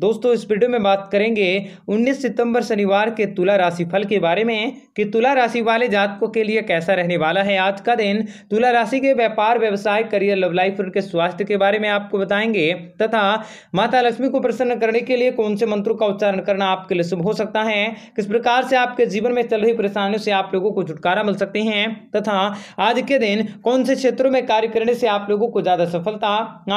दोस्तों इस वीडियो में बात करेंगे 19 सितंबर शनिवार के तुला राशि फल के बारे में कि तुला राशि वाले जातकों के लिए कैसा रहने वाला है आज का दिन तुला राशि के व्यापार व्यवसाय करियर लव लाइफ के उनके स्वास्थ्य के बारे में आपको बताएंगे तथा माता लक्ष्मी को प्रसन्न करने के लिए कौन से मंत्रों का उच्चारण करना आपके लिए शुभ हो सकता है किस प्रकार से आपके जीवन में चल रही परेशानियों से आप लोगों को छुटकारा मिल सकते हैं तथा आज के दिन कौन से क्षेत्रों में कार्य करने से आप लोगों को ज़्यादा सफलता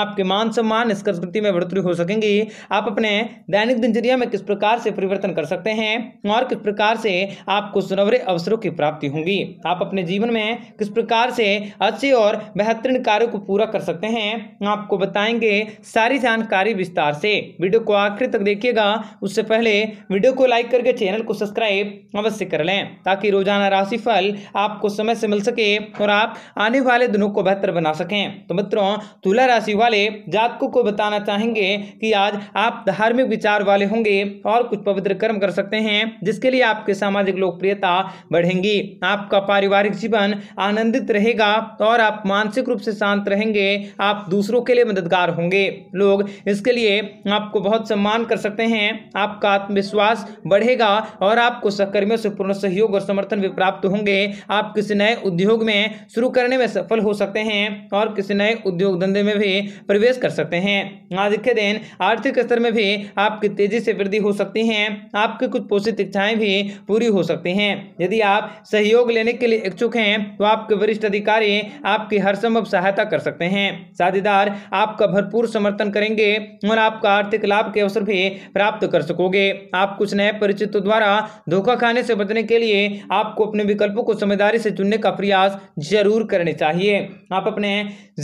आपके मान सम्मान निष्कर्ष में बढ़ोतरी हो सकेंगी आप अपने हैं दैनिक दिनचर्या में किस प्रकार से परिवर्तन कर सकते हैं और किस प्रकार से आपको सुनवरे अवसरों की प्राप्ति होगी आप अपने जीवन में किस प्रकार से अच्छे और बेहतरीन कार्यों को पूरा कर सकते हैं आपको बताएंगे सारी जानकारी विस्तार से वीडियो को आखिर तक देखिएगा उससे पहले वीडियो को लाइक करके चैनल को सब्सक्राइब अवश्य कर लें ताकि रोजाना राशिफल आपको समय से मिल सके और आप आने वाले दिनों को बेहतर बना सकें तो मित्रों तुला राशि वाले जातकों को बताना चाहेंगे कि आज आप धार्मिक विचार वाले होंगे और कुछ पवित्र कर्म कर सकते हैं जिसके लिए आपके सामाजिक लोकप्रियता बढ़ेंगी आपका पारिवारिक जीवन आनंदित रहेगा और आप मानसिक रूप से शांत रहेंगे आप दूसरों के लिए मददगार होंगे लोग इसके लिए आपको बहुत सम्मान कर सकते हैं आपका आत्मविश्वास बढ़ेगा और आपको सहकर्मियों से पूर्ण सहयोग और समर्थन भी प्राप्त होंगे आप किसी नए उद्योग में शुरू करने में सफल हो सकते हैं और किसी नए उद्योग धंधे में भी प्रवेश कर सकते हैं आज के दिन आर्थिक स्तर में भी में आपकी तेजी से वृद्धि हो सकती है आपकी कुछ पोषित इच्छाएं भी पूरी हो सकती हैं यदि आप सहयोग लेने के लिए इच्छुक हैं तो आपके वरिष्ठ अधिकारी आपकी हर संभव सहायता कर सकते हैं साझेदार आपका भरपूर समर्थन करेंगे और आपका आर्थिक लाभ के अवसर भी प्राप्त कर सकोगे आप कुछ नए परिचितों द्वारा धोखा खाने से बचने के लिए आपको अपने विकल्पों को समझदारी से चुनने का प्रयास जरूर करने चाहिए आप अपने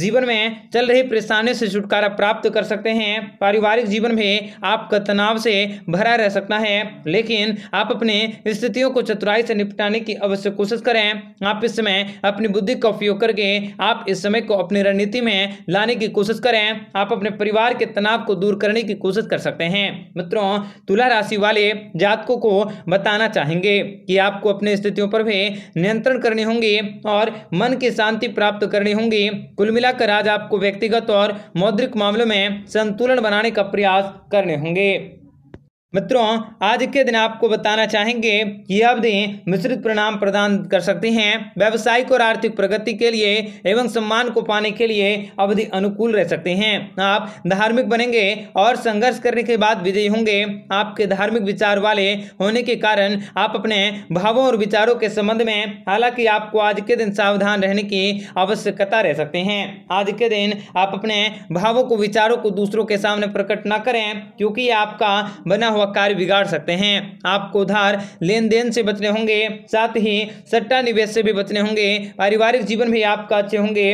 जीवन में चल रही परेशानियों से छुटकारा प्राप्त कर सकते हैं पारिवारिक जीवन में आपका तनाव से भरा रह सकता है लेकिन आप अपने स्थितियों को चतुराई से निपटाने की अवश्य कोशिश करें आप इस समय अपनी बुद्धि का उपयोग करके आप इस समय को अपनी रणनीति में लाने की कोशिश करें आप अपने परिवार के तनाव को दूर करने की कोशिश कर सकते हैं मित्रों तुला राशि वाले जातकों को बताना चाहेंगे कि आपको अपने स्थितियों पर भी नियंत्रण करने होंगे और मन की शांति प्राप्त करनी होंगी कुल मिलाकर आज आपको व्यक्तिगत और मौद्रिक मामलों में संतुलन बनाने का प्रयास कर करने होंगे मित्रों आज के दिन आपको बताना चाहेंगे अब अवधि मिश्रित परिणाम प्रदान कर सकते हैं व्यवसायिक और आर्थिक प्रगति के लिए एवं सम्मान को पाने के लिए अवधि अनुकूल रह सकते हैं आप धार्मिक बनेंगे और संघर्ष करने के बाद विजयी होंगे आपके धार्मिक विचार वाले होने के कारण आप अपने भावों और विचारों के संबंध में हालांकि आपको आज के दिन सावधान रहने की आवश्यकता रह सकते हैं आज के दिन आप अपने भावों को विचारों को दूसरों के सामने प्रकट न करें क्योंकि आपका बना हुआ कार्य बिगाड़ सकते हैं आपको उधार लेन देन से बचने होंगे साथ ही सट्टा निवेश से भी बचने होंगे पारिवारिक जीवन भी आपका अच्छे होंगे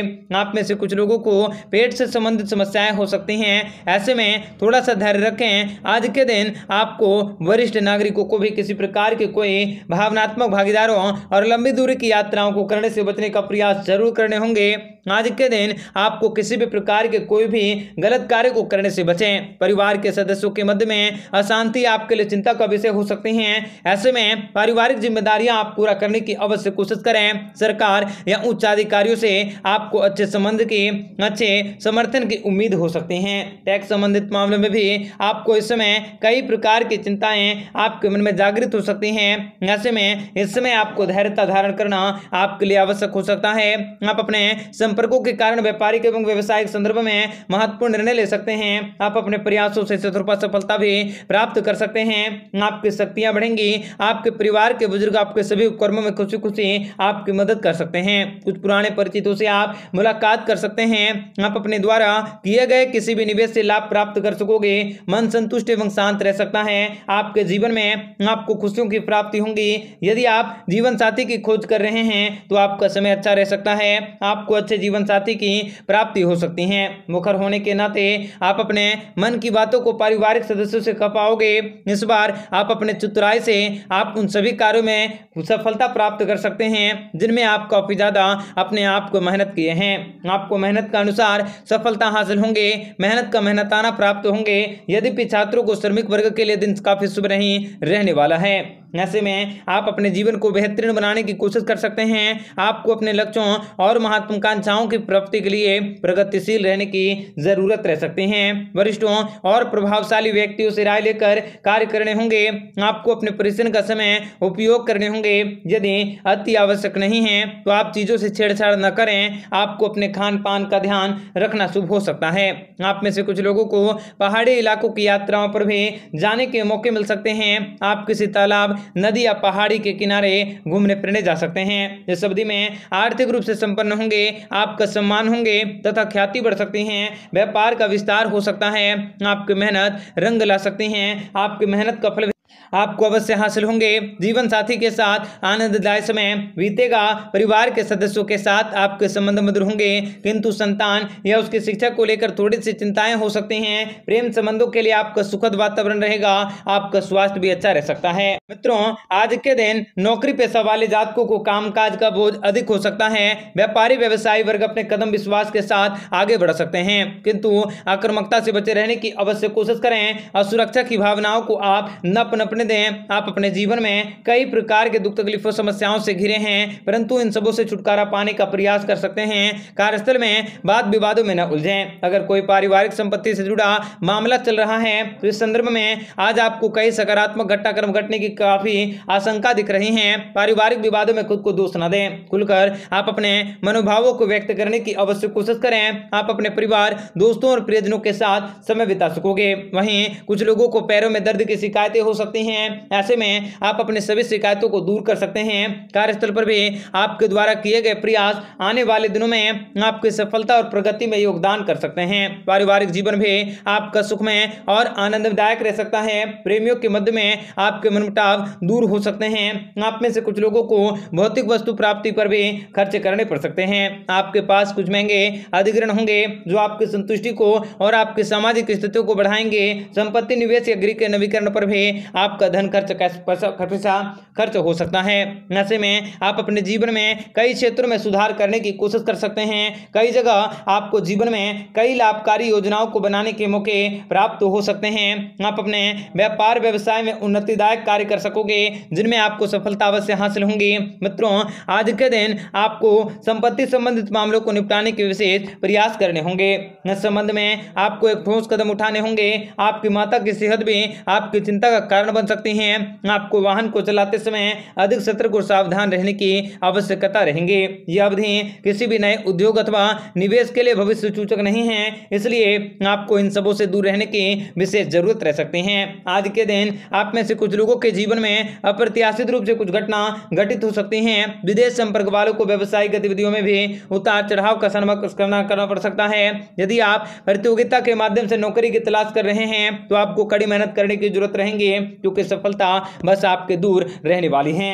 आप में से कुछ लोगों को पेट से संबंधित समस्याएं हो सकती हैं ऐसे में थोड़ा सा धैर्य रखें आज के दिन आपको वरिष्ठ नागरिकों को भी किसी प्रकार के कोई भावनात्मक भागीदारों और लंबी दूरी की यात्राओं को करने से बचने का प्रयास जरूर करने होंगे आज के दिन आपको किसी भी प्रकार के कोई भी गलत कार्य को करने से बचें परिवार के सदस्यों के मध्य में अशांति शांति आपके लिए चिंता का विषय हो सकते हैं ऐसे में पारिवारिक जिम्मेदारियां आप पूरा करने की अवश्य कोशिश करें सरकार या उच्च अधिकारियों से आपको अच्छे संबंध के अच्छे समर्थन की उम्मीद हो सकते हैं टैक्स संबंधित मामले में भी आपको इस समय कई प्रकार की चिंताएं आपके मन में जागृत हो सकती हैं ऐसे में इस समय आपको धैर्यता धारण करना आपके लिए आवश्यक हो सकता है आप अपने संपर्कों के कारण व्यापारिक एवं व्यवसायिक संदर्भ में महत्वपूर्ण निर्णय ले सकते हैं आप अपने प्रयासों से चतुर्पा सफलता भी प्राप्त कर सकते हैं आपकी शक्तियां बढ़ेंगी आपके परिवार के बुजुर्ग आपके सभी कर्मों में खुशी खुशी आपकी मदद कर सकते हैं कुछ पुराने परिचितों से आप मुलाकात कर सकते हैं आप अपने द्वारा किए गए किसी भी निवेश से लाभ प्राप्त कर सकोगे मन संतुष्ट एवं शांत रह सकता है आपके जीवन में आपको खुशियों की प्राप्ति होंगी यदि आप जीवन साथी की खोज कर रहे हैं तो आपका समय अच्छा रह सकता है आपको अच्छे जीवन साथी की प्राप्ति हो सकती है मुखर होने के नाते आप अपने मन की बातों को पारिवारिक सदस्यों से कह पाओगे इस बार आप अपने चतुराई से आप उन सभी कार्यों में सफलता प्राप्त कर सकते हैं जिनमें आप काफ़ी ज़्यादा अपने आप को मेहनत किए हैं आपको मेहनत के अनुसार सफलता हासिल होंगे मेहनत का मेहनताना प्राप्त होंगे यद्यपि छात्रों को श्रमिक वर्ग के लिए दिन काफ़ी शुभ नहीं रहने वाला है ऐसे में आप अपने जीवन को बेहतरीन बनाने की कोशिश कर सकते हैं आपको अपने लक्ष्यों और महत्वाकांक्षाओं की प्राप्ति के लिए प्रगतिशील रहने की जरूरत रह सकती हैं वरिष्ठों और प्रभावशाली व्यक्तियों से राय लेकर कार्य करने होंगे आपको अपने परिश्रम का समय उपयोग करने होंगे यदि अति आवश्यक नहीं है तो आप चीज़ों से छेड़छाड़ न करें आपको अपने खान पान का ध्यान रखना शुभ हो सकता है आप में से कुछ लोगों को पहाड़ी इलाकों की यात्राओं पर भी जाने के मौके मिल सकते हैं आप किसी तालाब नदी या पहाड़ी के किनारे घूमने फिरने जा सकते हैं इस अवधि में आर्थिक रूप से संपन्न होंगे आपका सम्मान होंगे तथा ख्याति बढ़ सकती है व्यापार का विस्तार हो सकता है आपकी मेहनत रंग ला सकती है आपकी मेहनत का फल आपको अवश्य हासिल होंगे जीवन साथी के साथ आनंददाय समय बीतेगा परिवार के सदस्यों के साथ आपके संबंध मधुर होंगे किंतु संतान या उसकी शिक्षा को लेकर थोड़ी सी चिंताएं हो सकती हैं प्रेम संबंधों के लिए आपका सुखद वातावरण रहेगा आपका स्वास्थ्य भी अच्छा रह सकता है मित्रों आज के दिन नौकरी पेशा वाले जातकों को काम का बोझ अधिक हो सकता है व्यापारी व्यवसायी वर्ग अपने कदम विश्वास के साथ आगे बढ़ सकते हैं किंतु आक्रमकता से बचे रहने की अवश्य कोशिश करें और सुरक्षा की भावनाओं को आप न आपको नपने दें आप अपने जीवन में कई प्रकार के दुख तकलीफों समस्याओं से घिरे हैं परंतु इन सबों से छुटकारा पाने का प्रयास कर सकते हैं कार्यस्थल में वाद विवादों में न उलझें अगर कोई पारिवारिक संपत्ति से जुड़ा मामला चल रहा है तो इस संदर्भ में आज आपको कई सकारात्मक घटनाक्रम घटने की काफी आशंका दिख रही है पारिवारिक विवादों में खुद को दोष न दें खुलकर आप अपने मनोभावों को व्यक्त करने की अवश्य कोशिश करें आप अपने परिवार दोस्तों और प्रियजनों के साथ समय बिता सकोगे वहीं कुछ लोगों को पैरों में दर्द की शिकायतें हो सकती सकते हैं ऐसे में आप अपने सभी शिकायतों को दूर कर सकते हैं कार्यस्थल पर भी आपके द्वारा किए गए प्रयास आने वाले दिनों में आपकी सफलता और प्रगति में योगदान कर सकते हैं पारिवारिक जीवन भी आपका सुखमय और आनंददायक रह सकता है प्रेमियों के मध्य में आपके मनमुटाव दूर हो सकते हैं आप में से कुछ लोगों को भौतिक वस्तु प्राप्ति पर भी खर्च करने पड़ सकते हैं आपके पास कुछ महंगे अधिग्रहण होंगे जो आपकी संतुष्टि को और आपकी सामाजिक स्थितियों को बढ़ाएंगे संपत्ति निवेश या गृह के नवीकरण पर भी आपका धन खर्च पैसा खर्च हो सकता है ऐसे में आप अपने जीवन में कई क्षेत्रों में सुधार करने की कोशिश कर सकते हैं कई जगह आपको जीवन में कई लाभकारी योजनाओं को बनाने के मौके प्राप्त हो सकते हैं आप अपने व्यापार व्यवसाय में उन्नतिदायक कार्य कर सकोगे जिनमें आपको सफलता अवश्य हासिल होंगी मित्रों आज के दिन आपको संपत्ति संबंधित मामलों को निपटाने के विशेष प्रयास करने होंगे इस संबंध में आपको एक ठोस कदम उठाने होंगे आपकी माता की सेहत भी आपकी चिंता का कारण कारण बन सकते हैं आपको वाहन को चलाते समय अधिक सतर्क और सावधान रहने की आवश्यकता रहेंगे ये अवधि किसी भी नए उद्योग अथवा निवेश के लिए भविष्य सूचक नहीं है इसलिए आपको इन सबों से दूर रहने की विशेष जरूरत रह सकते हैं आज के दिन आप में से कुछ लोगों के जीवन में अप्रत्याशित रूप से कुछ घटना घटित हो सकती है विदेश संपर्क वालों को व्यवसायिक गतिविधियों में भी उतार चढ़ाव का सामना करना पड़ सकता है यदि आप प्रतियोगिता के माध्यम से नौकरी की तलाश कर रहे हैं तो आपको कड़ी मेहनत करने की जरूरत रहेंगी क्योंकि सफलता बस आपके दूर रहने वाली है